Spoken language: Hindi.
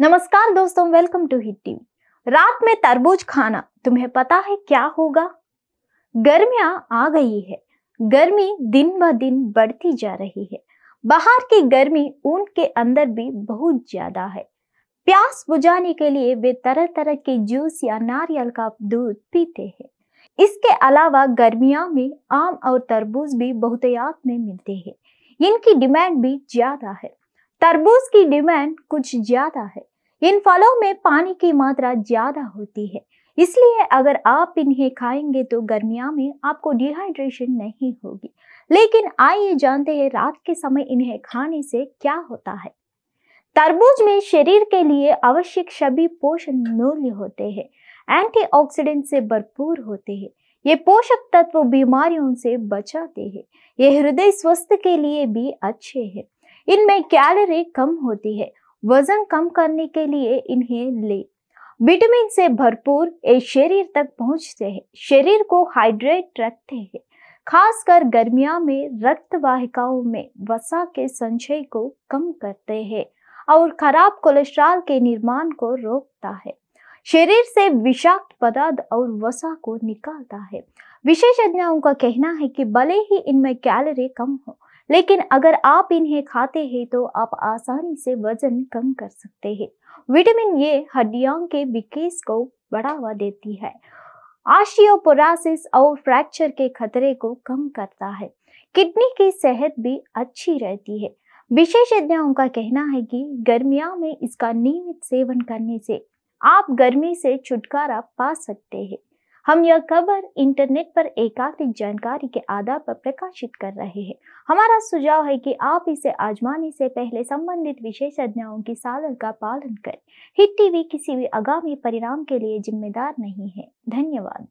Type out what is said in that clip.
नमस्कार दोस्तों वेलकम टू हिट टीवी रात में तरबूज खाना तुम्हें पता है क्या होगा गर्मियां आ गई है गर्मी दिन ब दिन बढ़ती जा रही है बाहर की गर्मी ऊन के अंदर भी बहुत ज्यादा है प्यास बुझाने के लिए वे तरह तरह के जूस या नारियल का दूध पीते हैं इसके अलावा गर्मियों में आम और तरबूज भी बहुतयात में मिलते हैं इनकी डिमांड भी ज्यादा है तरबूज की डिमांड कुछ ज्यादा है इन फलों में पानी की मात्रा ज्यादा होती है इसलिए अगर आप इन्हें खाएंगे तो गर्मिया में आपको डिहाइड्रेशन नहीं होगी लेकिन आइए जानते हैं रात के समय इन्हें खाने से क्या होता है तरबूज में शरीर के लिए आवश्यक सभी पोषण मूल्य होते हैं एंटीऑक्सीडेंट से भरपूर होते हैं ये पोषक तत्व बीमारियों से बचाते हैं ये हृदय स्वस्थ के लिए भी अच्छे हैं इनमें कैलोरी कम होती है वजन कम करने के लिए इन्हें ले विटामिन से भरपूर ये शरीर तक पहुंचते हैं शरीर को हाइड्रेट रखते हैं खासकर गर्मियों में रक्त वाहिकाओं में वसा के संचय को कम करते हैं और खराब कोलेस्ट्रॉल के निर्माण को रोकता है शरीर से विषाक्त पदार्थ और वसा को निकालता है विशेषज्ञों का कहना है कि भले ही इनमें कैलोरी कम हो लेकिन अगर आप इन्हें खाते हैं तो आप आसानी से वजन कम कर सकते हैं विटामिन ए हड्डियों के विकास को बढ़ावा देती है आशियोपोरासिस और फ्रैक्चर के खतरे को कम करता है किडनी की सेहत भी अच्छी रहती है विशेषज्ञों का कहना है कि गर्मियों में इसका नियमित सेवन करने से आप गर्मी से छुटकारा पा सकते हैं हम यह खबर इंटरनेट पर एकाधिक जानकारी के आधार पर प्रकाशित कर रहे हैं हमारा सुझाव है कि आप इसे आजमाने से पहले संबंधित विशेषज्ञाओं की सालन का पालन करें हिट टीवी किसी भी आगामी परिणाम के लिए जिम्मेदार नहीं है धन्यवाद